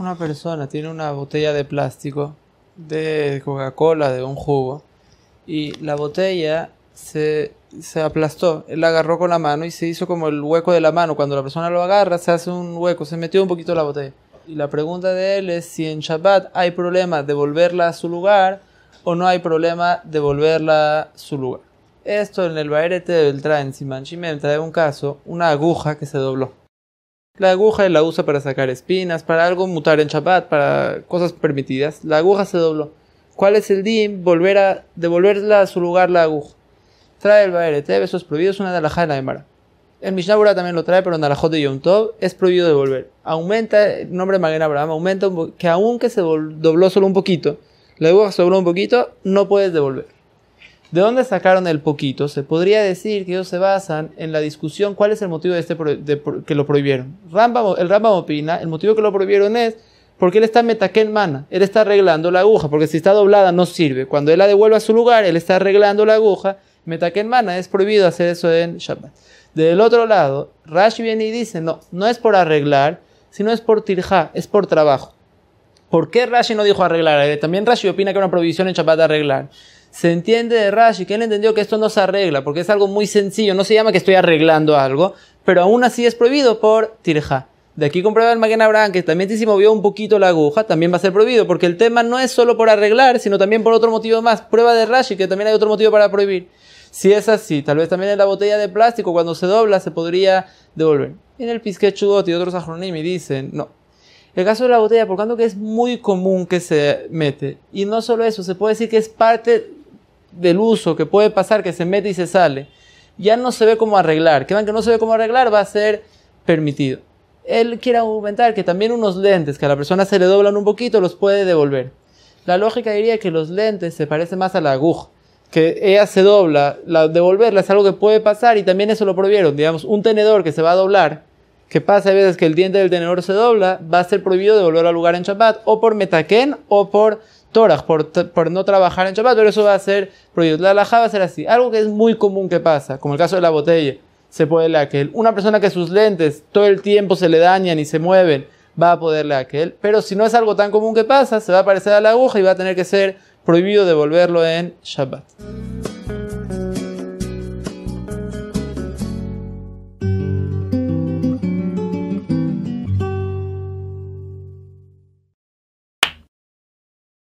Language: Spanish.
una persona tiene una botella de plástico de Coca-Cola, de un jugo, y la botella se, aplastó, él la agarró con la mano y se hizo como el hueco de la mano, cuando la persona lo agarra se hace un hueco, se metió un poquito la botella. Y la pregunta de él es si en Shabbat hay problema de volverla a su lugar o no hay problema de volverla a su lugar. Esto en el Baerete del beltrán Simán trae un caso, una aguja que se dobló. La aguja la usa para sacar espinas, para algo mutar en Shabbat, para cosas permitidas. La aguja se dobló. ¿Cuál es el dim? Volver a devolverla a su lugar la aguja. Trae el eteb, eh, eso es prohibido, es una nalajá de la Emara. El Mishnah también lo trae, pero en de Yom Tov es prohibido devolver. Aumenta el nombre de Maguen Abraham, aumenta que aunque se dobló solo un poquito, la aguja se dobló un poquito, no puedes devolver. ¿De dónde sacaron el poquito? Se podría decir que ellos se basan en la discusión cuál es el motivo de, este que lo prohibieron. el Rambam opina, el motivo que lo prohibieron es porque él está en mana, él está arreglando la aguja, porque si está doblada no sirve. Cuando él la devuelve a su lugar, él está arreglando la aguja, en mana, es prohibido hacer eso en Shabbat. Del otro lado, Rashi viene y dice, no, no es por arreglar, sino es por tirja, es por trabajo. ¿Por qué Rashi no dijo arreglar? Eh, también Rashi opina que una prohibición en Shabbat de arreglar se entiende de Rashi, que él entendió que esto no se arregla, porque es algo muy sencillo, no se llama que estoy arreglando algo, pero aún así es prohibido por Tirja. De aquí comprueba el Magen Abraham que también si movió un poquito la aguja, también va a ser prohibido, porque el tema no es solo por arreglar, sino también por otro motivo más. Prueba de Rashi, que también hay otro motivo para prohibir. Si es así, tal vez también en la botella de plástico, cuando se dobla, se podría devolver. En el Pisquechudot y otros me dicen, no, el caso de la botella, por tanto que es muy común que se mete. Y no solo eso, se puede decir que es parte del uso que puede pasar, que se mete y se sale, ya no se ve cómo arreglar. Que que no se ve cómo arreglar, va a ser permitido. Él quiere aumentar que también unos lentes que a la persona se le doblan un poquito los puede devolver. La lógica diría que los lentes se parecen más a la aguja, que ella se dobla, la, devolverla es algo que puede pasar y también eso lo prohibieron. Digamos, un tenedor que se va a doblar que pasa? a veces que el diente del tenedor se dobla, va a ser prohibido de volver al lugar en Shabbat, o por metaquén, o por torah, por, no trabajar en Shabbat, pero eso va a ser prohibido. La alajá va a ser así. Algo que es muy común que pasa, como el caso de la botella, se puede la aquel. Una persona que sus lentes todo el tiempo se le dañan y se mueven, va a poder aquel. Pero si no es algo tan común que pasa, se va a aparecer a la aguja y va a tener que ser prohibido devolverlo en Shabbat.